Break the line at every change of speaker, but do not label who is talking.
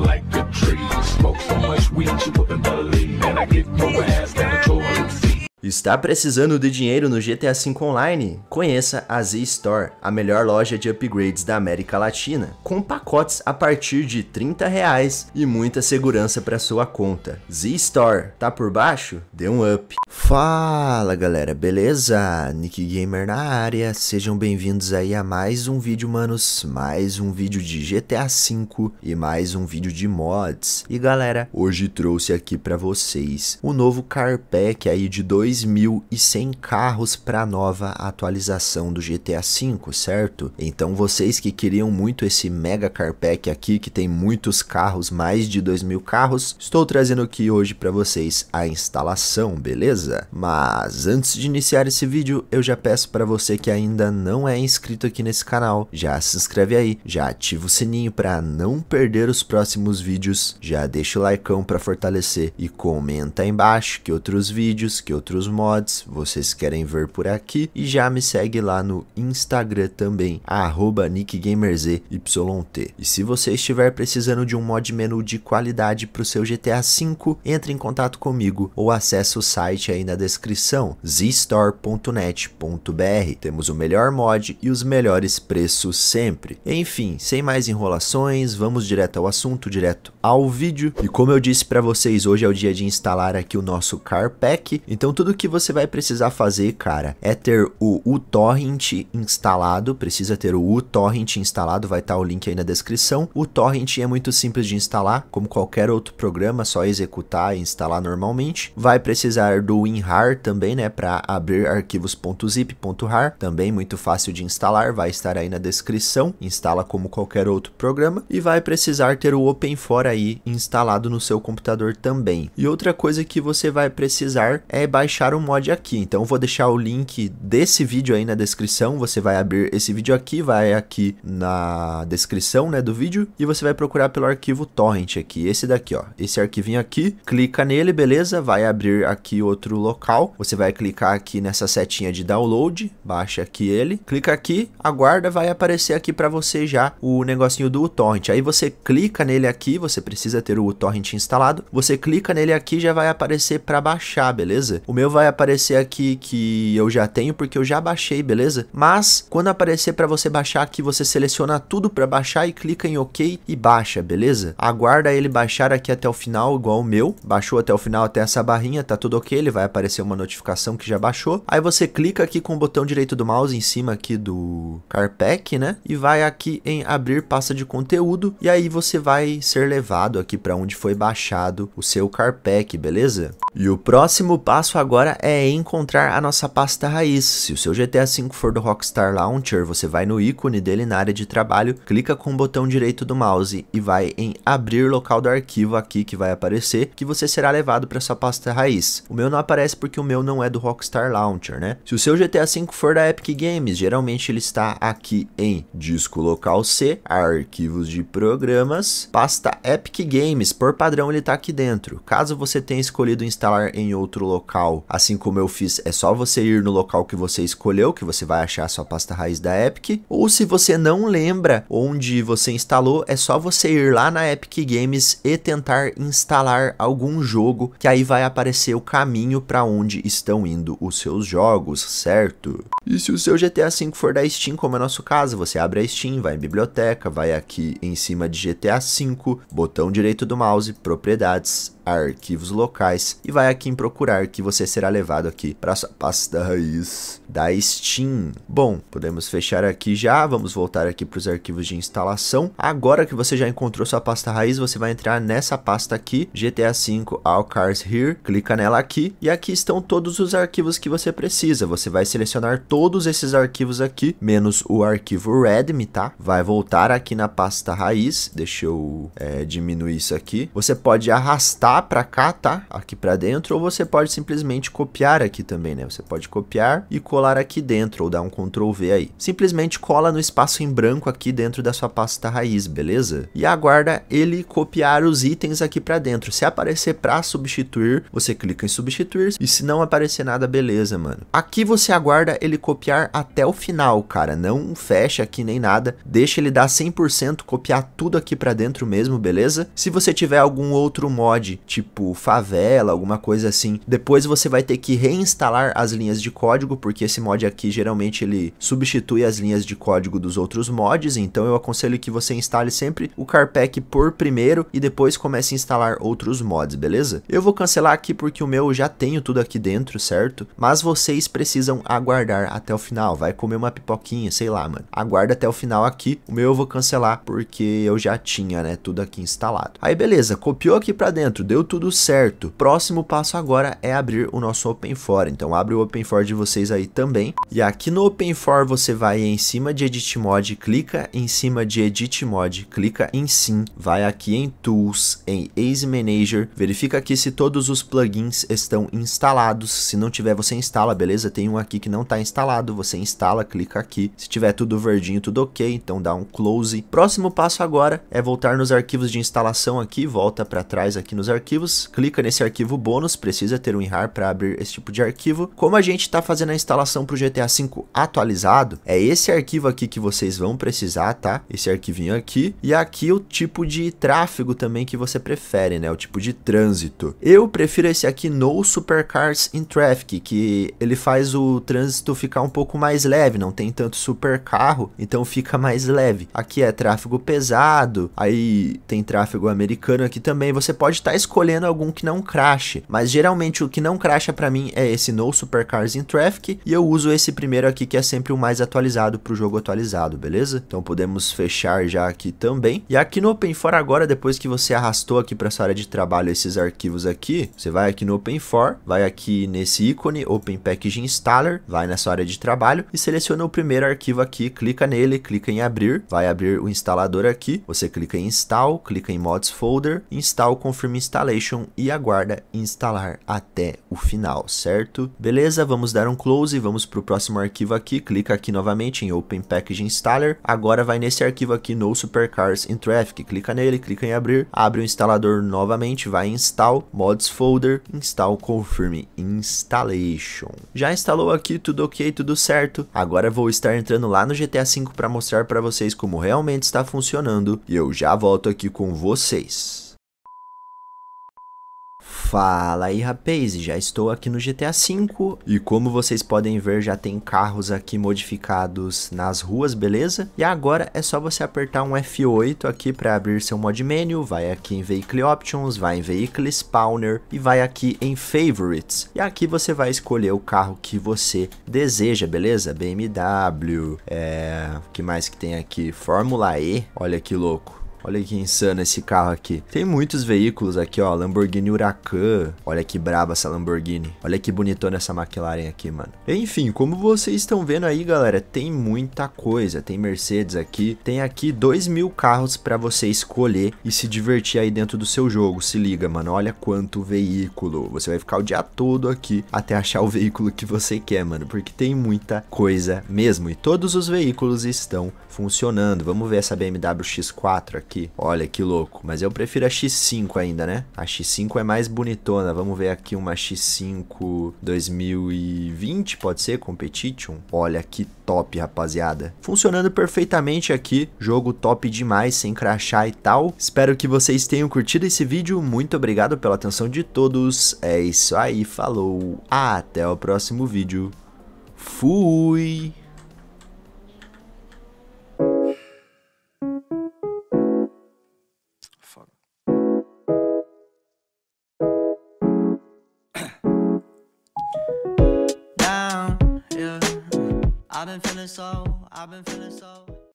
like a tree. Smoke so much weed you wouldn't believe. And I get more ass than a Está precisando de dinheiro no GTA V Online? Conheça a Z-Store, a melhor loja de upgrades da América Latina, com pacotes a partir de 30 reais e muita segurança para sua conta. Z-Store, tá por baixo? Dê um up. Fala galera, beleza? Nick Gamer na área, sejam bem-vindos aí a mais um vídeo, manos, mais um vídeo de GTA V e mais um vídeo de mods. E galera, hoje trouxe aqui para vocês o novo car pack aí de 2 2.100 carros para a nova atualização do GTA V, certo? Então vocês que queriam muito esse Mega Car Pack aqui, que tem muitos carros, mais de 2.000 carros, estou trazendo aqui hoje para vocês a instalação, beleza? Mas antes de iniciar esse vídeo, eu já peço para você que ainda não é inscrito aqui nesse canal, já se inscreve aí, já ativa o sininho para não perder os próximos vídeos, já deixa o likeão para fortalecer e comenta aí embaixo que outros vídeos, que outros outros mods vocês querem ver por aqui e já me segue lá no Instagram também, nickgamerzyt. E se você estiver precisando de um mod menu de qualidade para o seu GTA V, entre em contato comigo ou acesse o site aí na descrição, zstore.net.br. Temos o melhor mod e os melhores preços sempre. Enfim, sem mais enrolações, vamos direto ao assunto, direto ao vídeo. E como eu disse para vocês, hoje é o dia de instalar aqui o nosso Car Pack, então tudo que você vai precisar fazer, cara, é ter o uTorrent instalado, precisa ter o uTorrent instalado, vai estar tá o link aí na descrição. O torrent é muito simples de instalar, como qualquer outro programa, só executar e instalar normalmente. Vai precisar do WinRAR também, né, para abrir arquivos .zip.rar, também muito fácil de instalar, vai estar aí na descrição. Instala como qualquer outro programa e vai precisar ter o OpenFOR aí instalado no seu computador também. E outra coisa que você vai precisar é baixar baixar o mod aqui. Então eu vou deixar o link desse vídeo aí na descrição, você vai abrir esse vídeo aqui, vai aqui na descrição, né, do vídeo, e você vai procurar pelo arquivo torrent aqui, esse daqui, ó, esse arquivinho aqui, clica nele, beleza? Vai abrir aqui outro local, você vai clicar aqui nessa setinha de download, baixa aqui ele, clica aqui, aguarda, vai aparecer aqui para você já o negocinho do torrent. Aí você clica nele aqui, você precisa ter o torrent instalado, você clica nele aqui já vai aparecer para baixar, beleza? O meu vai aparecer aqui que eu já tenho, porque eu já baixei, beleza? Mas quando aparecer para você baixar aqui, você seleciona tudo para baixar e clica em OK e baixa, beleza? Aguarda ele baixar aqui até o final, igual o meu. Baixou até o final, até essa barrinha, tá tudo ok, ele vai aparecer uma notificação que já baixou. Aí você clica aqui com o botão direito do mouse em cima aqui do Carpack, né? E vai aqui em abrir pasta de conteúdo e aí você vai ser levado aqui para onde foi baixado o seu Carpack, beleza? E o próximo passo agora agora é encontrar a nossa pasta raiz. Se o seu GTA V for do Rockstar Launcher, você vai no ícone dele na área de trabalho, clica com o botão direito do mouse e vai em abrir local do arquivo aqui que vai aparecer, que você será levado para sua pasta raiz. O meu não aparece porque o meu não é do Rockstar Launcher, né? Se o seu GTA V for da Epic Games, geralmente ele está aqui em disco local C, arquivos de programas, pasta Epic Games, por padrão ele está aqui dentro. Caso você tenha escolhido instalar em outro local assim como eu fiz, é só você ir no local que você escolheu, que você vai achar a sua pasta raiz da Epic, ou se você não lembra onde você instalou, é só você ir lá na Epic Games e tentar instalar algum jogo, que aí vai aparecer o caminho para onde estão indo os seus jogos, certo? E se o seu GTA V for da Steam, como é nosso caso, você abre a Steam, vai em biblioteca, vai aqui em cima de GTA V, botão direito do mouse, propriedades, arquivos locais e vai aqui em procurar que você será levado aqui para a pasta raiz da Steam. Bom, podemos fechar aqui já, vamos voltar aqui para os arquivos de instalação. Agora que você já encontrou sua pasta raiz, você vai entrar nessa pasta aqui, GTA V All Cars Here, clica nela aqui e aqui estão todos os arquivos que você precisa. Você vai selecionar todos esses arquivos aqui, menos o arquivo Redmi, tá? Vai voltar aqui na pasta raiz, deixa eu é, diminuir isso aqui. Você pode arrastar para cá, tá? Aqui para dentro ou você pode simplesmente simplesmente copiar aqui também, né? Você pode copiar e colar aqui dentro, ou dar um Ctrl V aí. Simplesmente cola no espaço em branco aqui dentro da sua pasta raiz, beleza? E aguarda ele copiar os itens aqui para dentro. Se aparecer para substituir, você clica em substituir, e se não aparecer nada, beleza, mano. Aqui você aguarda ele copiar até o final, cara. Não fecha aqui nem nada, deixa ele dar 100%, copiar tudo aqui para dentro mesmo, beleza? Se você tiver algum outro mod, tipo favela, alguma coisa assim, depois você vai vai ter que reinstalar as linhas de código, porque esse mod aqui geralmente ele substitui as linhas de código dos outros mods, então eu aconselho que você instale sempre o Carpack por primeiro e depois comece a instalar outros mods, beleza? Eu vou cancelar aqui porque o meu já tenho tudo aqui dentro, certo? Mas vocês precisam aguardar até o final, vai comer uma pipoquinha, sei lá, mano. Aguarda até o final aqui, o meu eu vou cancelar porque eu já tinha, né, tudo aqui instalado. Aí beleza, copiou aqui pra dentro, deu tudo certo. Próximo passo agora é abrir o nosso Open For, então abre o Open For de vocês aí também. E aqui no Open For você vai em cima de Edit Mode, clica em cima de Edit Mode, clica em Sim, vai aqui em Tools, em Easy Manager, verifica aqui se todos os plugins estão instalados, se não tiver você instala, beleza? Tem um aqui que não está instalado, você instala, clica aqui, se tiver tudo verdinho, tudo ok, então dá um Close. Próximo passo agora é voltar nos arquivos de instalação aqui, volta para trás aqui nos arquivos, clica nesse arquivo bônus, precisa ter um RAR para abrir esse tipo de arquivo. Como a gente está fazendo a instalação para o GTA V atualizado, é esse arquivo aqui que vocês vão precisar, tá? Esse arquivinho aqui. E aqui o tipo de tráfego também que você prefere, né? O tipo de trânsito. Eu prefiro esse aqui, No Supercars in Traffic, que ele faz o trânsito ficar um pouco mais leve, não tem tanto supercarro, então fica mais leve. Aqui é tráfego pesado, aí tem tráfego americano aqui também. Você pode estar tá escolhendo algum que não crache, mas geralmente o que não crache encaixa para mim é esse No Supercars in Traffic e eu uso esse primeiro aqui que é sempre o mais atualizado para o jogo atualizado, beleza? Então podemos fechar já aqui também. E aqui no Open For agora, depois que você arrastou aqui para essa área de trabalho esses arquivos aqui, você vai aqui no Open For, vai aqui nesse ícone Open Package Installer, vai nessa área de trabalho e seleciona o primeiro arquivo aqui, clica nele, clica em abrir, vai abrir o instalador aqui, você clica em install, clica em mods folder, install, confirma installation e aguarda instalar até o fim final, certo? Beleza, vamos dar um close, vamos para o próximo arquivo aqui, clica aqui novamente em Open Package Installer, agora vai nesse arquivo aqui, No Supercars in Traffic, clica nele, clica em abrir, abre o instalador novamente, vai em Install, Mods Folder, Install Confirm Installation. Já instalou aqui, tudo ok, tudo certo, agora vou estar entrando lá no GTA V para mostrar para vocês como realmente está funcionando e eu já volto aqui com vocês. Fala aí rapaz, já estou aqui no GTA V e como vocês podem ver já tem carros aqui modificados nas ruas, beleza? E agora é só você apertar um F8 aqui para abrir seu mod menu, vai aqui em Vehicle Options, vai em Vehicle Spawner e vai aqui em Favorites. E aqui você vai escolher o carro que você deseja, beleza? BMW, é... o que mais que tem aqui? Fórmula E, olha que louco. Olha que insano esse carro aqui. Tem muitos veículos aqui, ó. Lamborghini Huracan. Olha que braba essa Lamborghini. Olha que bonitona essa McLaren aqui, mano. Enfim, como vocês estão vendo aí, galera, tem muita coisa. Tem Mercedes aqui. Tem aqui 2 mil carros para você escolher e se divertir aí dentro do seu jogo. Se liga, mano. Olha quanto veículo. Você vai ficar o dia todo aqui até achar o veículo que você quer, mano. Porque tem muita coisa mesmo. E todos os veículos estão funcionando. Vamos ver essa BMW X4 aqui aqui. Olha que louco. Mas eu prefiro a X5 ainda, né? A X5 é mais bonitona. Vamos ver aqui uma X5 2020, pode ser? Competition. Olha que top, rapaziada. Funcionando perfeitamente aqui. Jogo top demais, sem crachar e tal. Espero que vocês tenham curtido esse vídeo. Muito obrigado pela atenção de todos. É isso aí, falou. Até o próximo vídeo. Fui! feeling so, I've been feeling so.